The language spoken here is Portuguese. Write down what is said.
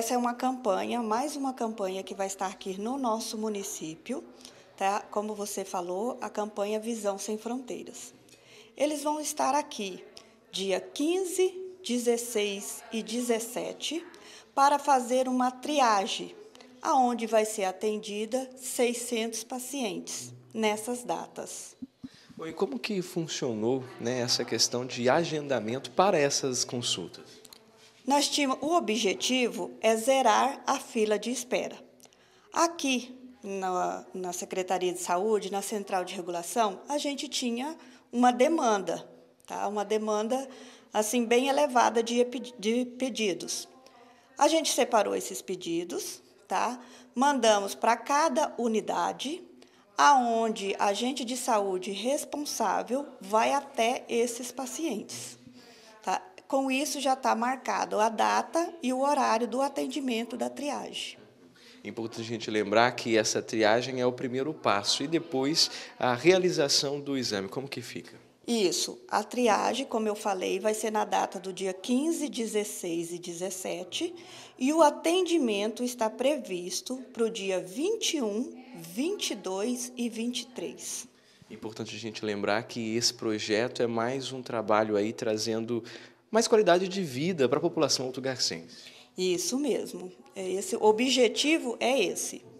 Essa é uma campanha, mais uma campanha que vai estar aqui no nosso município, tá? Como você falou, a campanha Visão Sem Fronteiras. Eles vão estar aqui dia 15, 16 e 17 para fazer uma triagem, aonde vai ser atendida 600 pacientes nessas datas. Bom, e como que funcionou né, essa questão de agendamento para essas consultas? Nós tínhamos o objetivo é zerar a fila de espera. Aqui na, na Secretaria de Saúde, na Central de Regulação, a gente tinha uma demanda, tá? Uma demanda assim bem elevada de, de pedidos. A gente separou esses pedidos, tá? Mandamos para cada unidade, aonde agente de saúde responsável vai até esses pacientes. Tá? Com isso já está marcado a data e o horário do atendimento da triagem. É importante a gente lembrar que essa triagem é o primeiro passo e depois a realização do exame. Como que fica? Isso. A triagem, como eu falei, vai ser na data do dia 15, 16 e 17. E o atendimento está previsto para o dia 21, 22 e 23. É importante a gente lembrar que esse projeto é mais um trabalho aí trazendo mais qualidade de vida para a população autogarcense. Isso mesmo. É esse objetivo é esse.